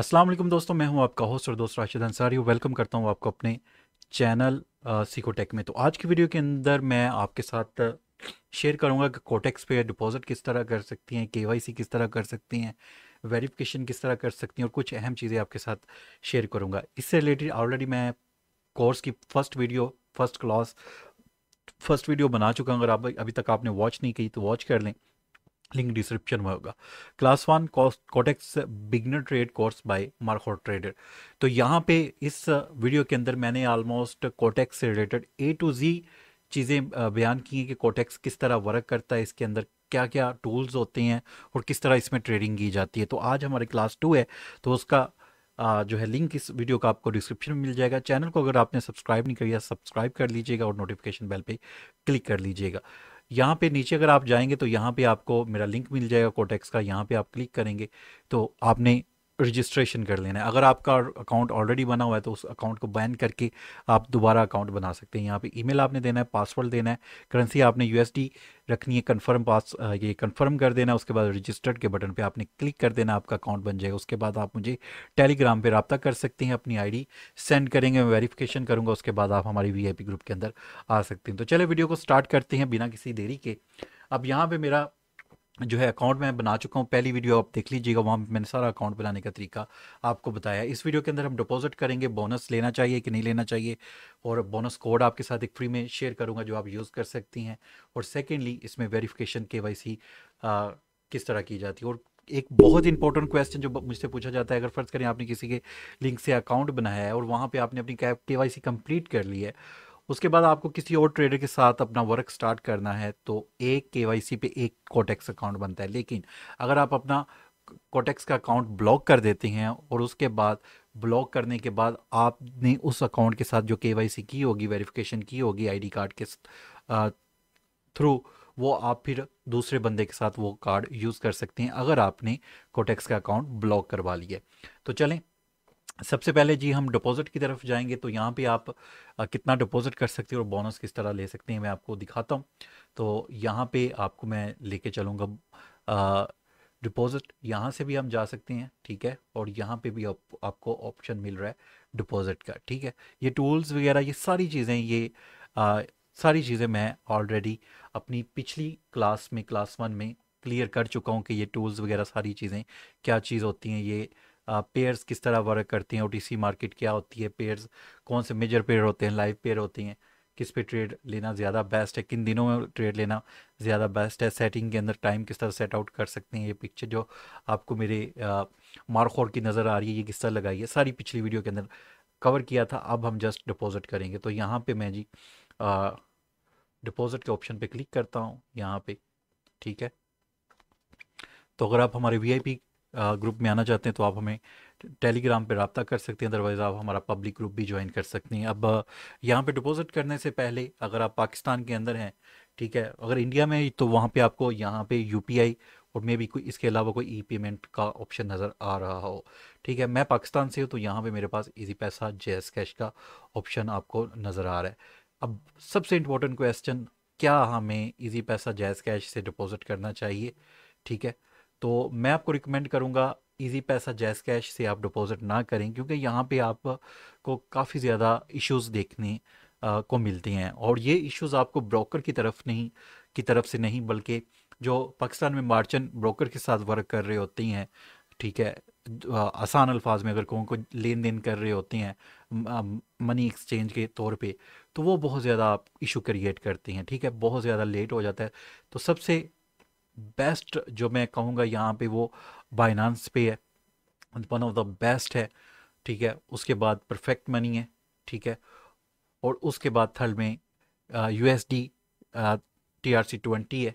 अस्सलाम वालेकुम दोस्तों मैं हूं आपका होस्ट और दोस्त राशिद अंसारी वेलकम करता हूं आपको अपने चैनल सिकोटेक में तो आज की वीडियो के अंदर मैं आपके साथ शेयर करूंगा कि कोटेक्स पे डिपॉजिट किस तरह कर सकती हैं केवाईसी किस तरह कर सकती हैं वेरिफिकेशन किस तरह कर सकती हैं और कुछ अहम चीज़ें आपके साथ शेयर करूँगा इससे रिलेटेड ऑलरेडी मैं कोर्स की first video first class first video बना चुका हूँ अगर आप अभी तक आपने वॉच नहीं की तो वॉच कर लें लिंक डिस्क्रिप्शन में होगा class one Quotex beginner trade course by Marco trader तो यहाँ पे इस वीडियो के अंदर मैंने ऑलमोस्ट कोटेक्स से रिलेटेड ए टू जी चीज़ें बयान की हैं कि कोटेक्स किस तरह वर्क करता है इसके अंदर क्या क्या टूल्स होते हैं और किस तरह इसमें ट्रेडिंग की जाती है तो आज हमारे क्लास टू है तो उसका जो है लिंक इस वीडियो का आपको डिस्क्रिप्शन में मिल जाएगा चैनल को अगर आपने सब्सक्राइब नहीं किया सब्सक्राइब कर लीजिएगा और नोटिफिकेशन बेल पे क्लिक कर लीजिएगा यहाँ पे नीचे अगर आप जाएंगे तो यहाँ पे आपको मेरा लिंक मिल जाएगा कोटेक्स का यहाँ पे आप क्लिक करेंगे तो आपने रजिस्ट्रेशन कर लेना है अगर आपका अकाउंट ऑलरेडी बना हुआ है तो उस अकाउंट को बैन करके आप दोबारा अकाउंट बना सकते हैं यहाँ पे ईमेल आपने देना है पासवर्ड देना है करेंसी आपने यूएसडी रखनी है कंफर्म पास ये कंफर्म कर देना उसके बाद रजिस्टर्ड के बटन पे आपने क्लिक कर देना आपका अकाउंट बन जाएगा उसके बाद आप मुझे टेलीग्राम पर रबता कर सकते हैं अपनी आई सेंड करेंगे मैं वेरीफिकेशन करूँगा उसके बाद आप हमारी वी ग्रुप के अंदर आ सकते हैं तो चले वीडियो को स्टार्ट करते हैं बिना किसी देरी के अब यहाँ पर मेरा जो है अकाउंट मैं बना चुका हूँ पहली वीडियो आप देख लीजिएगा वहाँ मैंने सारा अकाउंट बनाने का तरीका आपको बताया इस वीडियो के अंदर हम डिपॉजिट करेंगे बोनस लेना चाहिए कि नहीं लेना चाहिए और बोनस कोड आपके साथ एक फ्री में शेयर करूँगा जो आप यूज़ कर सकती हैं और सेकेंडली इसमें वेरीफिकेशन के वाई किस तरह की जाती है और एक बहुत इंपॉर्टेंट क्वेश्चन जो मुझसे पूछा जाता है अगर फ़र्ज़ करें आपने किसी के लिंक से अकाउंट बनाया है और वहाँ पर आपने अपनी के वाई कंप्लीट कर ली है उसके बाद आपको किसी और ट्रेडर के साथ अपना वर्क स्टार्ट करना है तो एक के पे एक कोटेक्स अकाउंट बनता है लेकिन अगर आप अपना कोटेक्स का अकाउंट ब्लॉक कर देते हैं और उसके बाद ब्लॉक करने के बाद आपने उस अकाउंट के साथ जो के की होगी वेरिफिकेशन की होगी आई कार्ड के थ्रू वो आप फिर दूसरे बंदे के साथ वो कार्ड यूज़ कर सकते हैं अगर आपने कोटेक्स का अकाउंट ब्लॉक करवा लिया तो चलें सबसे पहले जी हम डिपॉजिट की तरफ जाएंगे तो यहाँ पे आप आ, कितना डिपॉजिट कर सकते हैं और बोनस किस तरह ले सकते हैं मैं आपको दिखाता हूँ तो यहाँ पे आपको मैं लेके चलूँगा डिपॉजिट यहाँ से भी हम जा सकते हैं ठीक है और यहाँ पे भी आप, आपको ऑप्शन मिल रहा है डिपॉजिट का ठीक है ये टूल्स वगैरह ये सारी चीज़ें ये आ, सारी चीज़ें मैं ऑलरेडी अपनी पिछली क्लास में क्लास वन में क्लियर कर चुका हूँ कि ये टूल्स वगैरह सारी चीज़ें क्या चीज़ होती हैं ये पेयर्स किस तरह वर्क करती हैं ओटीसी मार्केट क्या होती है पेयर्स कौन से मेजर पेयर होते हैं लाइव पेयर होती हैं किस पे ट्रेड लेना ज़्यादा बेस्ट है किन दिनों में ट्रेड लेना ज़्यादा बेस्ट है सेटिंग के अंदर टाइम किस तरह सेट आउट कर सकते हैं ये पिक्चर जो आपको मेरे मारखोर की नज़र आ रही है ये किस तरह लगाई है सारी पिछली वीडियो के अंदर कवर किया था अब हम जस्ट डिपॉजिट करेंगे तो यहाँ पे मैं जी डिपॉजिट के ऑप्शन पे क्लिक करता हूँ यहाँ पे ठीक है तो अगर आप हमारे वीआईपी ग्रुप में आना चाहते हैं तो आप हमें टेलीग्राम पर रबता कर सकते हैं अदरवाइज़ आप हमारा पब्लिक ग्रुप भी ज्वाइन कर सकते हैं अब यहाँ पे डिपॉजिट करने से पहले अगर आप पाकिस्तान के अंदर हैं ठीक है अगर इंडिया में तो वहाँ पे आपको यहाँ पे यू और मे भी कोई इसके अलावा कोई ई पेमेंट का ऑप्शन नज़र आ रहा हो ठीक है मैं पाकिस्तान से हूँ तो यहाँ पर मेरे पास ईजी पैसा जेएस कैश का ऑप्शन आपको नज़र आ रहा है अब सबसे इम्पोर्टेंट क्वेश्चन क्या हमें ईजी पैसा जैज़ कैश से डिपॉजिट करना चाहिए ठीक है तो मैं आपको रिकमेंड करूँगा ईजी पैसा जैस कैश से आप डिपॉजिट ना करें क्योंकि यहाँ पे आपको काफ़ी ज़्यादा इश्यूज देखने आ, को मिलते हैं और ये इश्यूज आपको ब्रोकर की तरफ नहीं की तरफ से नहीं बल्कि जो पाकिस्तान में मार्चेंट ब्रोकर के साथ वर्क कर रहे होती हैं ठीक है आसान अल्फाज में अगर कौन को लेन देन कर रहे होते हैं मनी एक्सचेंज के तौर पे तो वो बहुत ज़्यादा इशू क्रिएट करती हैं ठीक है बहुत ज़्यादा लेट हो जाता है तो सबसे बेस्ट जो मैं कहूँगा यहाँ पे वो बाइनानस पे है वन ऑफ द बेस्ट है ठीक है उसके बाद परफेक्ट मनी है ठीक है और उसके बाद थर्ड में U S D T R C twenty है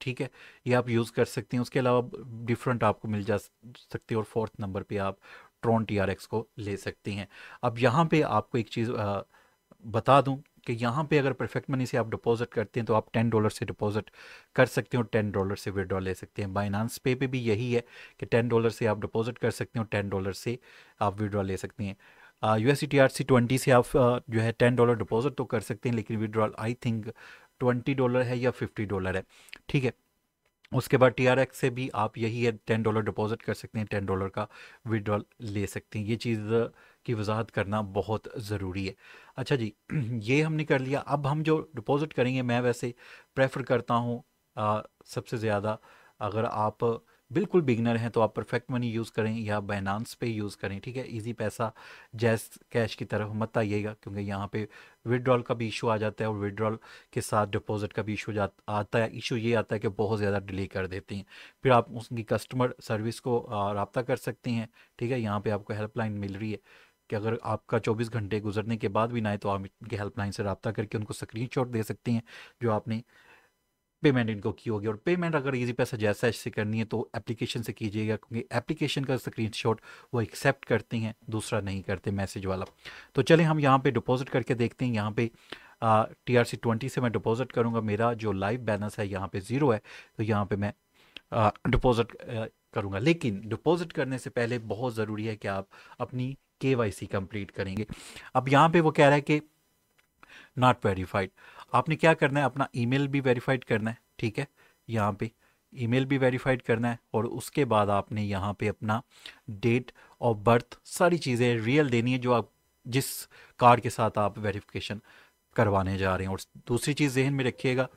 ठीक है ये आप यूज़ कर सकते हैं उसके अलावा डिफरेंट आपको मिल जा सकती है और फोर्थ नंबर पे आप ट्रॉन टी आर एक्स को ले सकती हैं अब यहाँ पे आपको एक चीज़ आ, बता दूँ कि यहाँ पे अगर परफेक्ट मनी से आप डिपॉजिट करते हैं तो आप टेन डॉलर से डिपॉजिट कर सकते हो टेन डॉलर से विड्रॉ ले सकते हैं बाइनानस पे पे भी यही है कि टेन डॉलर से आप डिपॉजिट कर सकते हो टेन डॉलर से आप विड्रॉ ले सकते हैं यू एस सी ट्वेंटी से आप uh, जो है टेन डॉलर डिपॉजिट तो कर सकते हैं लेकिन withdrawal I think twenty dollar है या फिफ्टी डॉलर है ठीक है उसके बाद टी आर एक्स से भी आप यही है टेन डॉलर डिपॉजिट कर सकते हैं टेन डॉलर का विड्रॉल ले सकते हैं ये चीज़ की वजाहत करना बहुत ज़रूरी है अच्छा जी ये हमने कर लिया अब हम जो डिपॉजिट करेंगे मैं वैसे प्रेफर करता हूँ सबसे ज़्यादा अगर आप बिल्कुल बिगनर हैं तो आप परफेक्ट मनी यूज़ करें या बैनानस पे यूज़ करें ठीक है ईजी पैसा जैस कैश की तरफ मत आइएगा क्योंकि यहाँ पे विड्रॉल का भी इशू आ जाता है और विड्रॉल के साथ डिपॉजिट का भी इशू आता है इशू ये आता है कि बहुत ज़्यादा डिले कर देते हैं फिर आप उसकी कस्टमर सर्विस को रबता कर सकते हैं ठीक है यहाँ पर आपको हेल्पलाइन मिल रही है कि अगर आपका 24 घंटे गुजरने के बाद भी ना आए तो आप इनके हेल्पलाइन से रबता करके उनको स्क्रीन दे सकते हैं जो आपने पेमेंट इनको की होगी और पेमेंट अगर इजी पैसा जैसा ऐसे करनी है तो एप्लीकेशन से कीजिएगा क्योंकि एप्लीकेशन का शॉट वो एक्सेप्ट करती हैं दूसरा नहीं करते मैसेज वाला तो चले हम यहाँ पे डिपॉजिट करके देखते हैं यहाँ पे टी आर ट्वेंटी से मैं डिपॉजिट करूँगा मेरा जो लाइव बैलेंस है यहाँ पर ज़ीरो है तो यहाँ पर मैं डिपॉजिट करूँगा लेकिन डिपॉजिट करने से पहले बहुत ज़रूरी है कि आप अपनी के वाई सी कम्प्लीट करेंगे अब यहाँ पे वो कह रहा है कि नॉट वेरीफाइड आपने क्या करना है अपना ईमेल भी वेरीफाइड करना है ठीक है यहाँ पे ईमेल भी वेरीफाइड करना है और उसके बाद आपने यहाँ पे अपना डेट ऑफ बर्थ सारी चीज़ें रियल देनी है जो आप जिस कार्ड के साथ आप वेरिफिकेशन करवाने जा रहे हैं और दूसरी चीज़ जहन में रखिएगा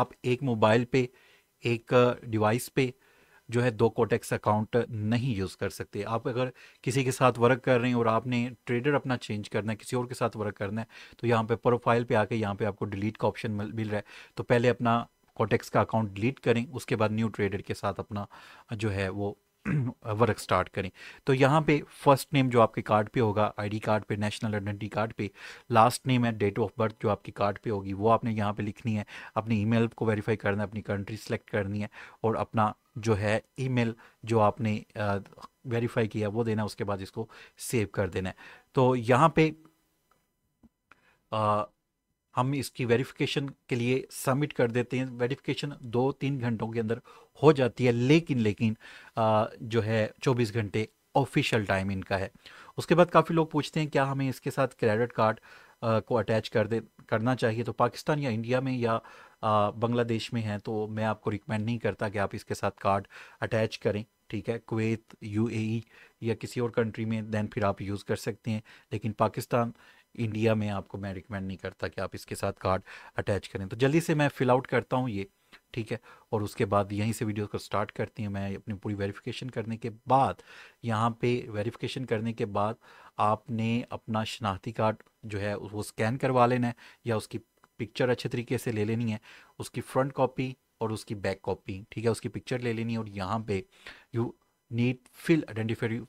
आप एक मोबाइल पे एक डिवाइस पे जो है दो कोटेक्स अकाउंट नहीं यूज़ कर सकते आप अगर किसी के साथ वर्क कर रहे हैं और आपने ट्रेडर अपना चेंज करना है किसी और के साथ वर्क करना है तो यहाँ पे प्रोफाइल पे आके यहाँ पे आपको डिलीट का ऑप्शन मिल रहा है तो पहले अपना कोटेक्स का अकाउंट डिलीट करें उसके बाद न्यू ट्रेडर के साथ अपना जो है वो वर्क स्टार्ट करें तो यहाँ पे फर्स्ट नेम जो आपके कार्ड पे होगा आईडी कार्ड पे नेशनल आइडेंटिटी कार्ड पे लास्ट नेम है डेट ऑफ बर्थ जो आपकी कार्ड पे होगी वो आपने यहाँ पे लिखनी है अपनी ईमेल को वेरीफाई करना है अपनी कंट्री सेलेक्ट करनी है और अपना जो है ईमेल जो आपने वेरीफाई किया वो देना उसके बाद इसको सेव कर देना है तो यहाँ पे आ, हम इसकी वेरिफिकेशन के लिए सबमिट कर देते हैं वेरिफिकेशन दो तीन घंटों के अंदर हो जाती है लेकिन लेकिन आ, जो है 24 घंटे ऑफिशियल टाइम इनका है उसके बाद काफ़ी लोग पूछते हैं क्या हमें इसके साथ क्रेडिट कार्ड को अटैच कर दे करना चाहिए तो पाकिस्तान या इंडिया में या बांग्लादेश में हैं तो मैं आपको रिकमेंड नहीं करता कि आप इसके साथ कार्ड अटैच करें ठीक है कुवैत यूएई e या किसी और कंट्री में दैन फिर आप यूज़ कर सकते हैं लेकिन पाकिस्तान इंडिया में आपको मैं रिकमेंड नहीं करता कि आप इसके साथ कार्ड अटैच करें तो जल्दी से मैं फिल आउट करता हूँ ये ठीक है और उसके बाद यहीं से वीडियो को स्टार्ट करती हूँ मैं अपनी पूरी वेरिफिकेशन करने के बाद यहाँ पे वेरिफिकेशन करने के बाद आपने अपना शनाख्ती कार्ड जो है वो स्कैन करवा लेना है या उसकी पिक्चर अच्छे तरीके से ले लेनी है उसकी फ्रंट कॉपी और उसकी बैक कॉपी ठीक है उसकी पिक्चर ले लेनी है और यहाँ पे you need fill identify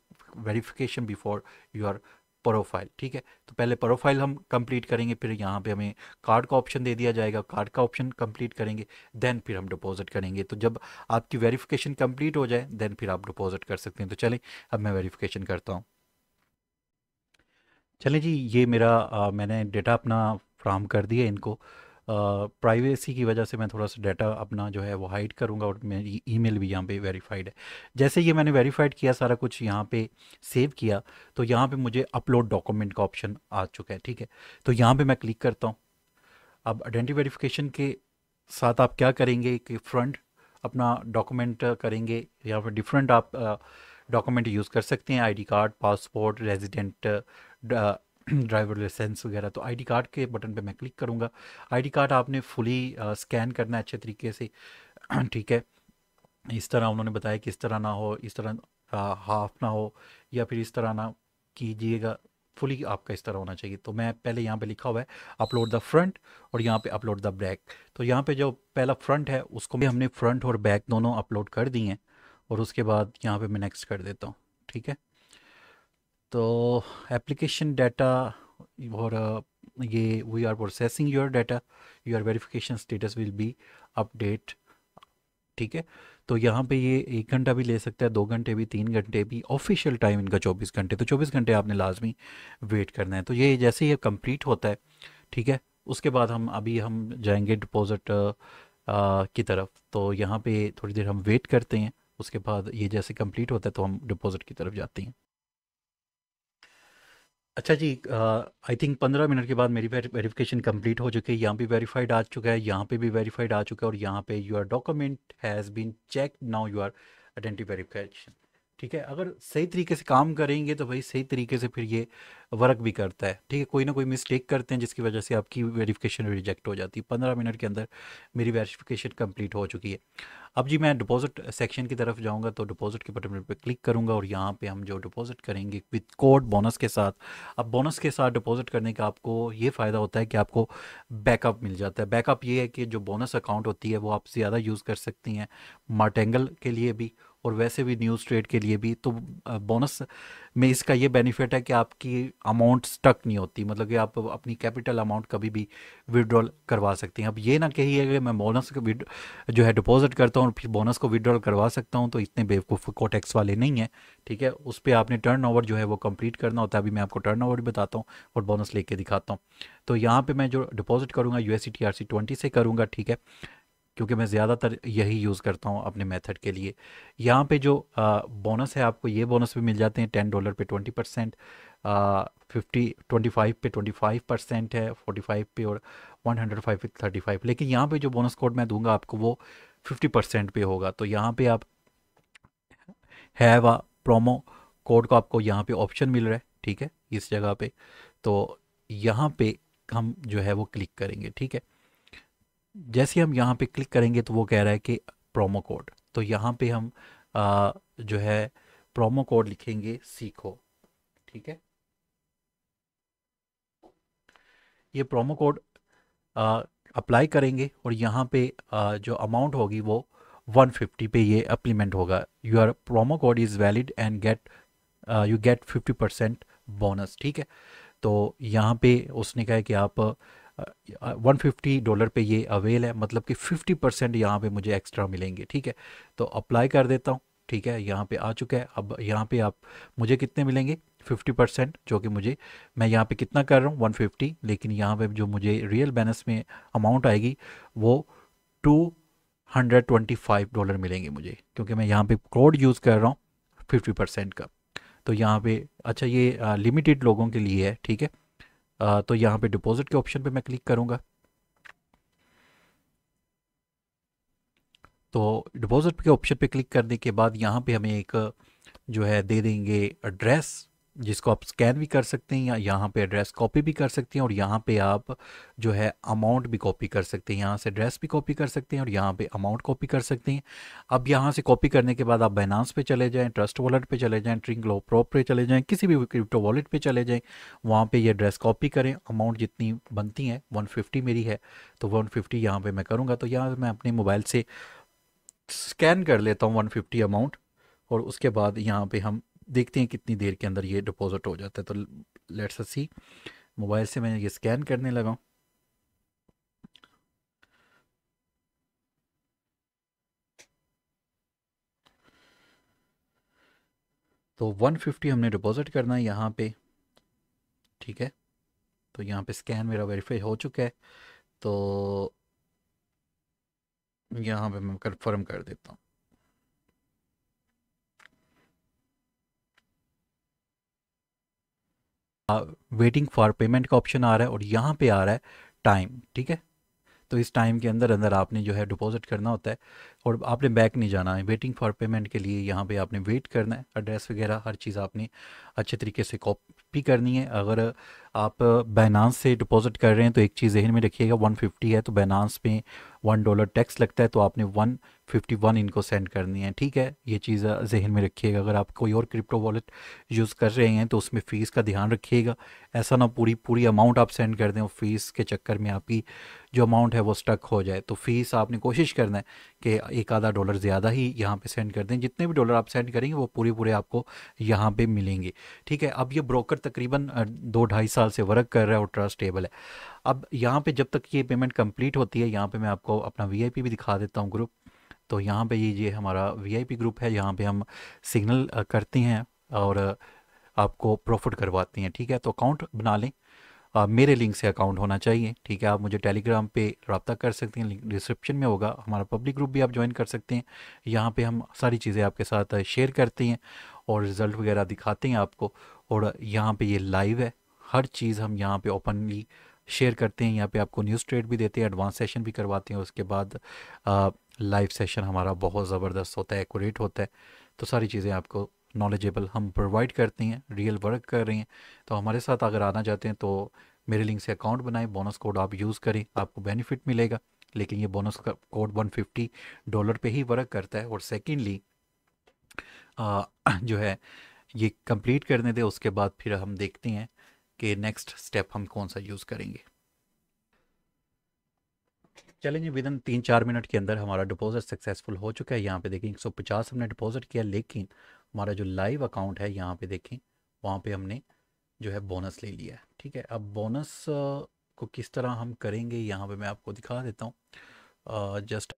verification before our profile ठीक है तो पहले प्रोफाइल हम कंप्लीट करेंगे फिर यहाँ पे हमें कार्ड का ऑप्शन दे दिया जाएगा कार्ड का ऑप्शन कंप्लीट करेंगे देन फिर हम डिपॉजिट करेंगे तो जब आपकी वेरिफिकेशन कंप्लीट हो जाए देन फिर आप डिपॉजिट कर सकते हैं तो चलें अब मैं वेरिफिकेशन करता हूँ चलें जी ये मेरा आ, मैंने डेटा अपना फ्राम कर दिया इनको प्राइवेसी की वजह से मैं थोड़ा सा डाटा अपना जो है वो हाइड करूँगा और मेरी ई मेल भी यहाँ पे वेरीफाइड है जैसे ये मैंने वेरीफाइड किया सारा कुछ यहाँ पे सेव किया तो यहाँ पे मुझे अपलोड डॉक्यूमेंट का ऑप्शन आ चुका है ठीक है तो यहाँ पर मैं क्लिक करता हूँ अब आइडेंटिटी वेरीफिकेशन के साथ आप क्या करेंगे कि फ्रंट अपना डॉक्यूमेंट करेंगे या फिर डिफरेंट आप डॉक्यूमेंट यूज़ कर सकते हैं ID card passport resident driver license वगैरह तो आईडी कार्ड के बटन पे मैं क्लिक करूँगा आईडी कार्ड आपने फुली स्कैन करना है अच्छे तरीके से ठीक है इस तरह उन्होंने बताया कि इस तरह ना हो इस तरह हाफ ना हो या फिर इस तरह ना कीजिएगा फुली आपका इस तरह होना चाहिए तो मैं पहले यहाँ पे लिखा हुआ है अपलोड द फ्रंट और यहाँ पे अपलोड द बैक तो यहाँ पे जो पहला फ्रंट है उसको भी हमने फ्रंट और बैक दोनों अपलोड कर दिए हैं और उसके बाद यहाँ पे मैं नेक्स्ट कर देता हूँ ठीक है तो एप्लीकेशन डाटा और uh, ये we are processing your data your verification status will be update ठीक है तो यहाँ पे ये एक घंटा भी ले सकता है दो घंटे भी तीन घंटे भी ऑफिशियल टाइम इनका चौबीस घंटे तो चौबीस घंटे आपने लाजमी वेट करना है तो ये जैसे ही कंप्लीट होता है ठीक है उसके बाद हम अभी हम जाएंगे डिपॉजिट uh, uh, की तरफ तो यहाँ पे थोड़ी देर हम वेट करते हैं उसके बाद ये जैसे कंप्लीट होता है तो हम डिपॉज़िट की तरफ जाते हैं अच्छा जी आई थिंक पंद्रह मिनट के बाद मेरी वेरिफिकेशन कंप्लीट हो चुकी है यहाँ पे वेरीफाइड आ चुका है यहाँ पे भी वेरीफाइड आ चुका है और यहाँ पे your document has been check now your identity verification ठीक है अगर सही तरीके से काम करेंगे तो भाई सही तरीके से फिर ये वर्क भी करता है ठीक है कोई ना कोई मिस्टेक करते हैं जिसकी वजह से आपकी वेरिफिकेशन रिजेक्ट हो जाती है पंद्रह मिनट के अंदर मेरी वेरिफिकेशन कंप्लीट हो चुकी है अब जी मैं डिपॉजिट सेक्शन की तरफ जाऊंगा तो डिपॉजिट के बटन पर क्लिक करूंगा और यहाँ पे हम जो डिपॉजिट करेंगे विद कोड बोनस के साथ अब बोनस के साथ डिपॉजिट करने का आपको ये फ़ायदा होता है कि आपको बैकअप मिल जाता है बैकअप ये है कि जो बोनस अकाउंट होती है वो आप ज़्यादा यूज़ कर सकती हैं मार्टेंगल के लिए भी और वैसे भी न्यूज़ ट्रेड के लिए भी तो बोनस में इसका ये बेनिफिट है कि आपकी अमाउंट स्टक नहीं होती मतलब कि आप अपनी कैपिटल अमाउंट कभी भी विड्रॉल करवा सकते हैं अब ये ना कहिए कि मैं बोनस को जो है डिपॉजिट करता हूँ फिर बोनस को विड्रॉल करवा सकता हूँ तो इतने बेवकूफ़ को टैक्स वाले नहीं हैं ठीक है उस पर आपने टर्न जो है वो कम्प्लीट करना होता है अभी मैं आपको टर्न भी बताता हूँ और बोनस ले दिखाता हूँ तो यहाँ पर मैं जो डिपॉजिट करूँगा यू एस से करूँगा ठीक है क्योंकि मैं ज़्यादातर यही यूज़ करता हूँ अपने मेथड के लिए यहाँ पे जो बोनस है आपको ये बोनस भी मिल जाते हैं टेन डॉलर पे twenty percent fifty twenty five पे ट्वेंटी फाइव परसेंट है फोर्टी फाइव पे और वन हंड्रेड फाइव पे थर्टी फाइव लेकिन यहाँ पे जो बोनस कोड मैं दूंगा आपको वो फिफ्टी परसेंट पे होगा तो यहाँ पे आप हैव व प्रोमो कोड को आपको यहाँ पे ऑप्शन मिल रहा है ठीक है इस जगह पे तो यहाँ पे हम जो है वो क्लिक करेंगे ठीक है जैसे हम यहाँ पे क्लिक करेंगे तो वो कह रहा है कि प्रोमो कोड तो यहाँ पे हम आ, जो है प्रोमो कोड लिखेंगे सीखो ठीक है ये प्रोमो कोड अप्लाई करेंगे और यहाँ पे आ, जो अमाउंट होगी वो 150 पे ये अप्लीमेंट होगा your promo code is valid and get you get 50 percent bonus ठीक है तो यहाँ पे उसने कहा कि आप 150 डॉलर पे ये अवेल है मतलब कि 50 परसेंट यहाँ पर मुझे एक्स्ट्रा मिलेंगे ठीक है तो अप्लाई कर देता हूँ ठीक है यहाँ पे आ चुका है अब यहाँ पे आप मुझे कितने मिलेंगे 50 परसेंट जो कि मुझे मैं यहाँ पे कितना कर रहा हूँ 150 लेकिन यहाँ पे जो मुझे रियल बैलेंस में अमाउंट आएगी वो 225 डॉलर मिलेंगे मुझे क्योंकि मैं यहाँ पे कोड यूज़ कर रहा हूँ 50 परसेंट का तो यहाँ पे अच्छा ये लिमिटेड लोगों के लिए है ठीक है तो यहाँ पे डिपॉजिट के ऑप्शन पे मैं क्लिक करूँगा तो डिपॉजिट के ऑप्शन पे क्लिक करने के बाद यहाँ पे हमें एक जो है दे देंगे एड्रेस जिसको आप स्कैन भी कर सकते हैं या यहाँ पे एड्रेस कॉपी भी कर सकते हैं और यहाँ पे आप जो है अमाउंट भी कॉपी कर सकते हैं यहाँ से एड्रेस भी कॉपी कर सकते हैं और यहाँ पे अमाउंट कॉपी कर सकते हैं अब यहाँ से कॉपी करने के बाद आप बैनांस पे चले जाएँ ट्रस्ट वॉलेट पे चले जाएँ लो प्रॉप पर चले जाएँ किसी भी क्रिप्टो वॉलेट पर चले जाएँ वहाँ पर ये एड्रेस कॉपी करें अमाउंट जितनी बनती है वन मेरी है तो वन फिफ्टी यहाँ पर मैं करूँगा तो यहाँ मैं अपने मोबाइल से स्कैन कर लेता हूँ वन अमाउंट और उसके बाद यहाँ पे हम देखते हैं कितनी देर के अंदर ये डिपॉजिट हो जाता है तो लेट्स सी मोबाइल से मैं ये स्कैन करने लगा हूँ तो 150 हमने डिपॉजिट करना है यहाँ पे ठीक है तो यहाँ पे स्कैन मेरा वेरीफाई हो चुका है तो यहाँ पे मैं कंफर्म कर देता हूँ वेटिंग फॉर पेमेंट का ऑप्शन आ रहा है और यहाँ पे आ रहा है टाइम ठीक है तो इस टाइम के अंदर अंदर आपने जो है डिपॉजिट करना होता है और आपने बैक नहीं जाना है वेटिंग फॉर पेमेंट के लिए यहाँ पे आपने वेट करना है एड्रेस वगैरह हर चीज़ आपने अच्छे तरीके से कॉपी करनी है अगर आप बैनानस से डिपॉजिट कर रहे हैं तो एक चीज़ जहन में रखिएगा 150 है तो बैनांस में वन डॉलर टैक्स लगता है तो आपने 151 इनको सेंड करनी है ठीक है ये चीज़ जहन में रखिएगा अगर आप कोई और क्रिप्टो वॉलेट यूज़ कर रहे हैं तो उसमें फ़ीस का ध्यान रखिएगा ऐसा ना पूरी पूरी अमाउंट आप सेंड कर दें और फ़ीस के चक्कर में आपकी जो अमाउंट है वो स्टक हो जाए तो फ़ीस आपने कोशिश करना है कि एक आधा डॉलर ज़्यादा ही यहाँ पे सेंड कर दें जितने भी डॉलर आप सेंड करेंगे वो पूरे पूरे आपको यहाँ पे मिलेंगे ठीक है अब ये ब्रोकर तकरीबन दो ढाई साल से वर्क कर रहा है और ट्रस्टेबल है अब यहाँ पे जब तक ये पेमेंट कंप्लीट होती है यहाँ पे मैं आपको अपना वी भी दिखा देता हूँ ग्रुप तो यहाँ पे ये ये हमारा वी ग्रुप है यहाँ पे हम सिग्नल करते हैं और आपको प्रॉफिट करवाते हैं ठीक है तो अकाउंट बना लें मेरे लिंक से अकाउंट होना चाहिए ठीक है आप मुझे टेलीग्राम पे रबता कर सकते हैं लिंक डिस्क्रिप्शन में होगा हमारा पब्लिक ग्रुप भी आप ज्वाइन कर सकते हैं यहाँ पे हम सारी चीज़ें आपके साथ शेयर करते हैं और रिज़ल्ट वगैरह दिखाते हैं आपको और यहाँ पे ये लाइव है हर चीज़ हम यहाँ पे ओपनली शेयर करते हैं यहाँ पे आपको न्यूज़ ट्रेड भी देते हैं एडवांस सेशन भी करवाते हैं उसके बाद लाइव सेशन हमारा बहुत ज़बरदस्त होता है एकोरेट होता है तो सारी चीज़ें आपको नॉलेजेबल हम प्रोवाइड करते हैं रियल वर्क कर रहे हैं तो हमारे साथ अगर आना चाहते हैं तो मेरे लिंक से अकाउंट बनाएं बोनस कोड आप यूज़ करें आपको बेनिफिट मिलेगा लेकिन ये बोनस कोड 150 डॉलर पे ही वर्क करता है और सेकेंडली जो है ये कंप्लीट करने दें उसके बाद फिर हम देखते हैं कि नेक्स्ट स्टेप हम कौन सा यूज़ करेंगे चलेंगे विद इन तीन चार मिनट के अंदर हमारा डिपॉजिट सक्सेसफुल हो चुका है यहाँ पे देखें 150 हमने डिपॉजिट किया लेकिन हमारा जो लाइव अकाउंट है यहाँ पे देखें वहाँ पे हमने जो है बोनस ले लिया है ठीक है अब बोनस को किस तरह हम करेंगे यहाँ पे मैं आपको दिखा देता हूँ जस्ट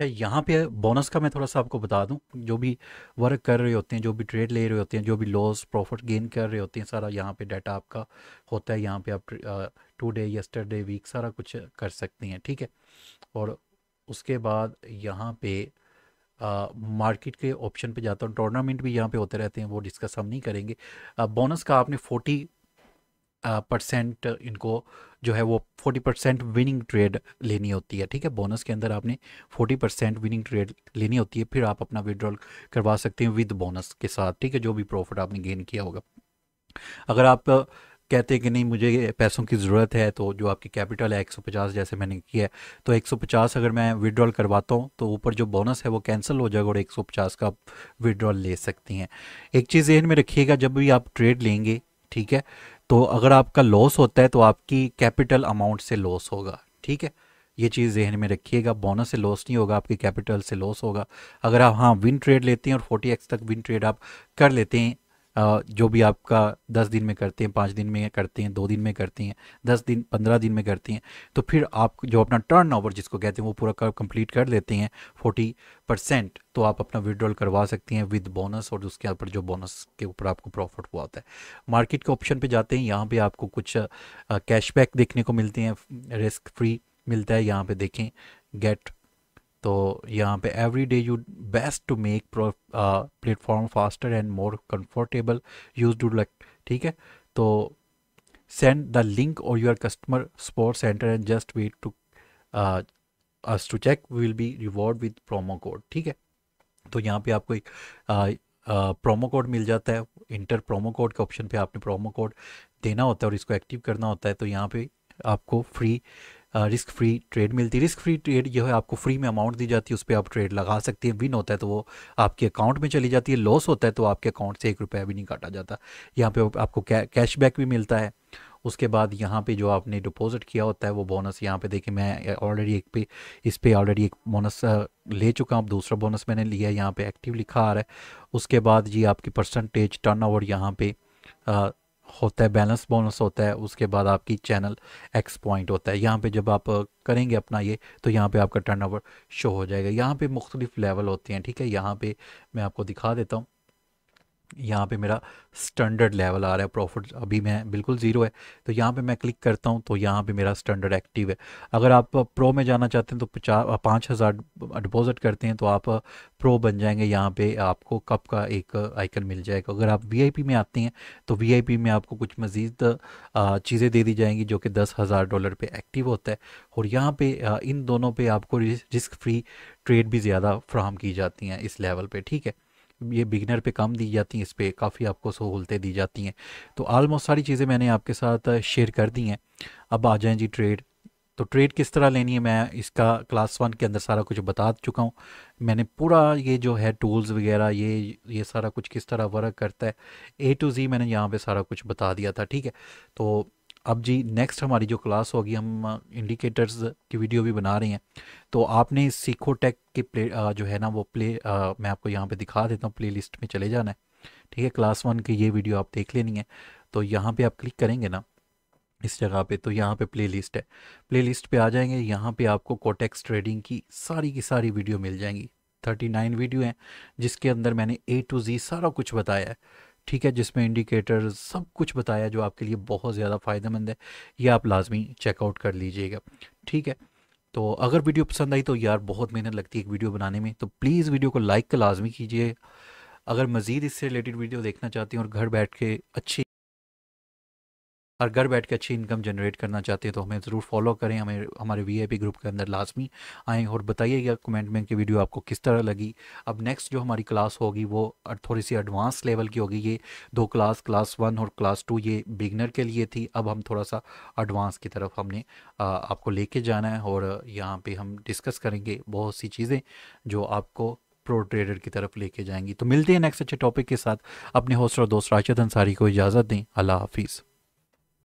अच्छा यहाँ पे बोनस का मैं थोड़ा सा आपको बता दूँ जो भी वर्क कर रहे होते हैं जो भी ट्रेड ले रहे होते हैं जो भी लॉस प्रॉफिट गेन कर रहे होते हैं सारा यहाँ पे डाटा आपका होता है यहाँ पे आप टू डे यस्टरडे वीक सारा कुछ कर सकते हैं ठीक है और उसके बाद यहाँ पे मार्केट के ऑप्शन पे जाता हूँ टूर्नामेंट भी यहाँ पे होते रहते हैं वो डिस्कस हम नहीं करेंगे बोनस का आपने फोर्टी परसेंट इनको जो है वो फोर्टी परसेंट विनिंग ट्रेड लेनी होती है ठीक है बोनस के अंदर आपने फोर्टी परसेंट विनिंग ट्रेड लेनी होती है फिर आप अपना विड्रॉल करवा सकते हैं विद बोनस के साथ ठीक है जो भी प्रॉफिट आपने गेन किया होगा अगर आप कहते हैं कि नहीं मुझे पैसों की ज़रूरत है तो जो आपकी कैपिटल है 150 जैसे मैंने किया है तो 150 अगर मैं विड्रॉल करवाता हूँ तो ऊपर जो बोनस है वो कैंसिल हो जाएगा और 150 का विड्रॉल ले सकती हैं एक चीज़ एन में रखिएगा जब भी आप ट्रेड लेंगे ठीक है तो अगर आपका लॉस होता है तो आपकी कैपिटल अमाउंट से लॉस होगा ठीक है ये चीज़ जहन में रखिएगा बोनस से लॉस नहीं होगा आपके कैपिटल से लॉस होगा अगर आप हाँ विन ट्रेड लेते हैं और 40x तक विन ट्रेड आप कर लेते हैं जो भी आपका दस दिन में करते हैं पाँच दिन में करते हैं दो दिन में करते हैं दस दिन पंद्रह दिन में करते हैं तो फिर आप जो अपना टर्न ओवर जिसको कहते हैं वो पूरा कंप्लीट कर लेते हैं फोर्टी परसेंट तो आप अपना विड्रॉल करवा सकते हैं विद बोनस और उसके ऊपर जो बोनस के ऊपर आपको प्रॉफिट हुआ होता है मार्केट के ऑप्शन पर जाते हैं यहाँ पर आपको कुछ कैशबैक देखने को मिलते हैं रिस्क फ्री मिलता है यहाँ पर देखें गेट तो यहाँ पे every day you best to make platform faster and more comfortable use do like ठीक है तो सेंड द लिंक और your customer support center and just wait to us to check will be reward with promo code ठीक है तो यहाँ पे आपको एक प्रोमो uh, कोड uh, मिल जाता है इंटर प्रोमो कोड के ऑप्शन पे आपने प्रोमो कोड देना होता है और इसको एक्टिव करना होता है तो यहाँ पे आपको फ्री रिस्क फ्री ट्रेड मिलती है रिस्क फ्री ट्रेड जो है आपको फ्री में अमाउंट दी जाती है उस पर आप ट्रेड लगा सकते हैं विन होता है तो वो आपके अकाउंट में चली जाती है लॉस होता है तो आपके अकाउंट से एक रुपया भी नहीं काटा जाता यहाँ पे आपको कैशबैक भी मिलता है उसके बाद यहाँ पे जो आपने डिपॉजिट किया होता है वो बोनस यहाँ पे देखिए मैं ऑलरेडी एक पे इस पर ऑलरेडी एक बोनस ले चुका हूँ दूसरा बोनस मैंने लिया यहाँ पे एक्टिव लिखा आ रहा है उसके बाद जी आपकी परसेंटेज टर्न ओवर यहाँ पे होता है बैलेंस बोनस होता है उसके बाद आपकी चैनल एक्स पॉइंट होता है यहाँ पे जब आप करेंगे अपना ये तो यहाँ पे आपका टर्नओवर शो हो जाएगा यहाँ पे मुख्तलिफ लेवल होते हैं ठीक है यहाँ पे मैं आपको दिखा देता हूँ यहाँ पे मेरा स्टैंडर्ड लेवल आ रहा है प्रॉफिट अभी मैं बिल्कुल ज़ीरो है तो यहाँ पे मैं क्लिक करता हूँ तो यहाँ पे मेरा स्टैंडर्ड एक्टिव है अगर आप प्रो में जाना चाहते हैं तो पचास पाँच हज़ार डिपॉज़िट करते हैं तो आप प्रो बन जाएंगे यहाँ पे आपको कप का एक आइकन मिल जाएगा अगर आप वी में आते हैं तो वी में आपको कुछ मज़ीद चीज़ें दे दी जाएंगी जो कि दस हज़ार डॉलर पर एक्टिव होता है और यहाँ पर इन दोनों पर आपको रिस्क फ्री ट्रेड भी ज़्यादा फ्राहम की जाती हैं इस लेवल पर ठीक है ये बिगनर पे कम दी जाती हैं इस पर काफ़ी आपको सहूलतें दी जाती हैं तो आलमोस्ट सारी चीज़ें मैंने आपके साथ शेयर कर दी हैं अब आ जाएँ जी ट्रेड तो ट्रेड किस तरह लेनी है मैं इसका क्लास वन के अंदर सारा कुछ बता चुका हूँ मैंने पूरा ये जो है टूल्स वगैरह ये ये सारा कुछ किस तरह वर्क करता है ए टू जी मैंने यहाँ पे सारा कुछ बता दिया था ठीक है तो अब जी नेक्स्ट हमारी जो क्लास होगी हम इंडिकेटर्स की वीडियो भी बना रहे हैं तो आपने सीखो टेक के प्ले जो है ना वो प्ले आ, मैं आपको यहाँ पे दिखा देता हूँ प्ले लिस्ट में चले जाना है ठीक है क्लास वन की ये वीडियो आप देख लेनी है तो यहाँ पे आप क्लिक करेंगे ना इस जगह पे तो यहाँ पे प्ले लिस्ट है प्ले लिस्ट पे आ जाएंगे यहाँ पे आपको कोटेक्स ट्रेडिंग की सारी की सारी वीडियो मिल जाएंगी थर्टी नाइन वीडियो हैं जिसके अंदर मैंने ए टू जी सारा कुछ बताया है ठीक है जिसमें इंडिकेटर सब कुछ बताया जो आपके लिए बहुत ज़्यादा फ़ायदेमंद है ये आप लाजमी चेकआउट कर लीजिएगा ठीक है तो अगर वीडियो पसंद आई तो यार बहुत मेहनत लगती है एक वीडियो बनाने में तो प्लीज़ वीडियो को लाइक लाजमी कीजिए अगर मज़ीद इससे रिलेटेड वीडियो देखना चाहती हूँ और घर बैठ के अच्छी और घर बैठ के अच्छी इनकम जनरेट करना चाहते हैं तो हमें ज़रूर फॉलो करें हमें हमारे वी ग्रुप के अंदर लाजमी आएँ और बताइएगा कमेंट में कि वीडियो आपको किस तरह लगी अब नेक्स्ट जो हमारी क्लास होगी वो थोड़ी सी एडवांस लेवल की होगी ये दो क्लास क्लास वन और क्लास टू ये बिगनर के लिए थी अब हम थोड़ा सा एडवांस की तरफ हमने आ, आपको लेके जाना है और यहाँ पे हम डिस्कस करेंगे बहुत सी चीज़ें जो आपको प्रो ट्रेडर की तरफ लेके जाएंगी तो मिलते हैं नेक्स्ट अच्छे टॉपिक के साथ अपने होस्ट और दोस्त राशिद अंसारी को इजाज़त दें अल्लाह हाफिज़